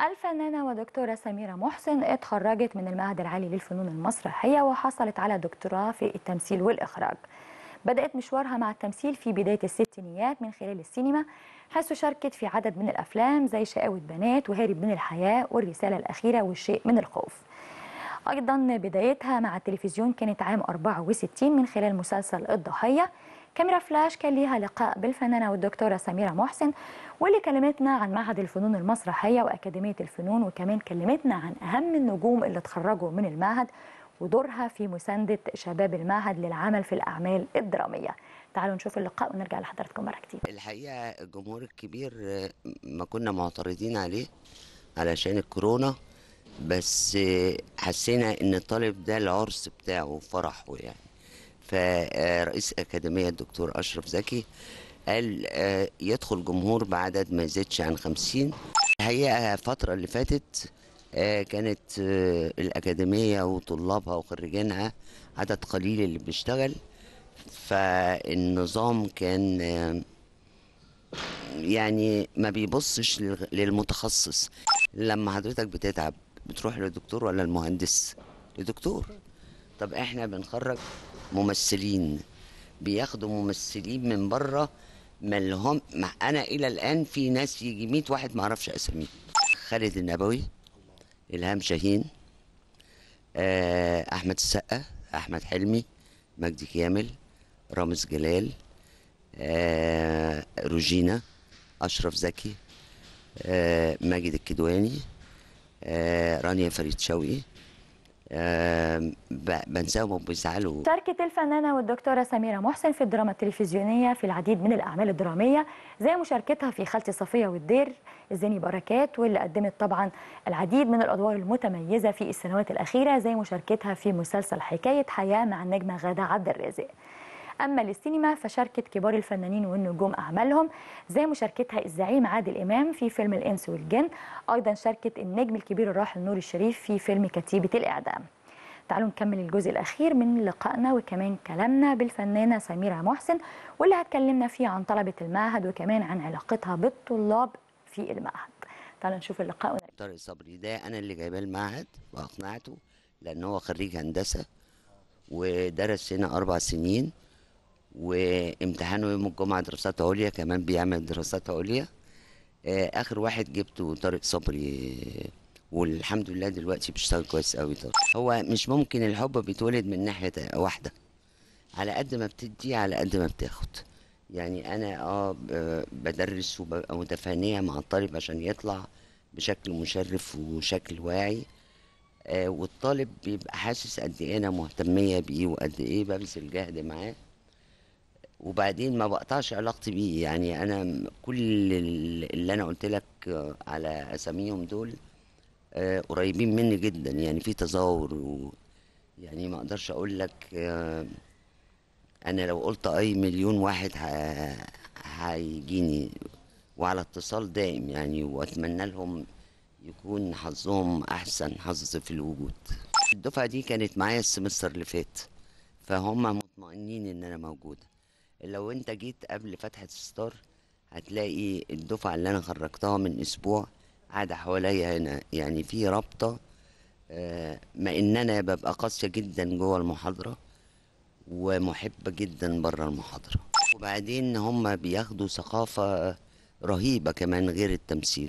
الفنانة ودكتورة سميرة محسن اتخرجت من المعهد العالي للفنون المسرحية وحصلت على دكتوراه في التمثيل والإخراج بدأت مشوارها مع التمثيل في بداية الستينيات من خلال السينما حيث شاركت في عدد من الأفلام زي شقاوة بنات وهارب من الحياة والرسالة الأخيرة والشيء من الخوف أيضا بدايتها مع التلفزيون كانت عام 64 من خلال مسلسل الضحية كاميرا فلاش كان ليها لقاء بالفنانة والدكتورة سميرة محسن واللي كلمتنا عن معهد الفنون المسرحية وأكاديمية الفنون وكمان كلمتنا عن أهم النجوم اللي اتخرجوا من المعهد ودورها في مساندة شباب المعهد للعمل في الأعمال الدرامية تعالوا نشوف اللقاء ونرجع لحضراتكم مرة كتير الحقيقة الجمهور الكبير آه، ما كنا معترضين عليه علشان الكورونا بس آه، حسينا ان الطالب ده العرس بتاعه وفرحه يعني فرئيس أكاديمية الدكتور أشرف زكي قال آه، يدخل جمهور بعدد ما يزيدش عن 50 الحقيقة الفترة اللي فاتت آه، كانت آه، الأكاديمية وطلابها وخريجينها عدد قليل اللي بيشتغل فالنظام كان يعني ما بيبصش للمتخصص لما حضرتك بتتعب بتروح للدكتور ولا المهندس لدكتور طب احنا بنخرج ممثلين بياخدوا ممثلين من بره ملهم ما انا الى الان في ناس يجي 100 واحد ما اعرفش اساميهم خالد النبوي الهام شاهين آه، احمد السقا احمد حلمي مجدي كامل رامز جلال آه، روجينا اشرف زكي آه، ماجد الكدواني رانيا فريد شوقي بنساهم وبيزعلوا شاركت الفنانة والدكتورة سميرة محسن في الدراما التلفزيونية في العديد من الأعمال الدرامية زي مشاركتها في خالتي صفية والدير الزيني بركات واللي قدمت طبعا العديد من الأدوار المتميزة في السنوات الأخيرة زي مشاركتها في مسلسل حكاية حياة مع النجمة غادة عبد الرازق أما للسينما فشاركت كبار الفنانين والنجوم أعمالهم زي مشاركتها الزعيم عادل إمام في فيلم الإنس والجن أيضا شاركت النجم الكبير الراحل نور الشريف في فيلم كتيبة الإعدام تعالوا نكمل الجزء الأخير من لقائنا وكمان كلامنا بالفنانة سميرة محسن واللي هتكلمنا فيه عن طلبة المعهد وكمان عن علاقتها بالطلاب في المعهد تعالوا نشوف اللقاء دكتور طارق صبري ده أنا اللي جايباه المعهد وأقنعته لأن هو خريج هندسة ودرس هنا أربع سنين وامتحانه يوم الجمعة دراسات عليا كمان بيعمل دراسات عليا آه، آخر واحد جبته طارق صبري والحمد لله دلوقتي بيشتغل كويس قوي طارق هو مش ممكن الحب بيتولد من ناحية واحدة على قد ما بتدي على قد ما بتاخد يعني أنا اه بدرس وببقى متفانية مع الطالب عشان يطلع بشكل مشرف وشكل واعي آه، والطالب بيبقى حاسس قد ايه انا مهتميه بيه وقد ايه ببذل جهد معاه وبعدين ما بقطعش علاقتي بيه يعني انا كل اللي انا قلت لك على اساميهم دول آه، قريبين مني جدا يعني في تزاور و يعني ما اقدرش اقول لك آه، انا لو قلت اي مليون واحد هيجيني وعلى اتصال دائم يعني واتمنى لهم يكون حظهم احسن حظ في الوجود الدفعه دي كانت معايا السمستر اللي فات فهم مطمئنين ان انا موجوده لو انت جيت قبل فتحة الستار هتلاقي الدفعة اللي انا خرجتها من اسبوع قاعدة حواليا هنا يعني في رابطة آه، ما ان انا ببقى قاسية جدا جوه المحاضرة ومحبة جدا بره المحاضرة وبعدين هم بياخدوا ثقافة رهيبة كمان غير التمثيل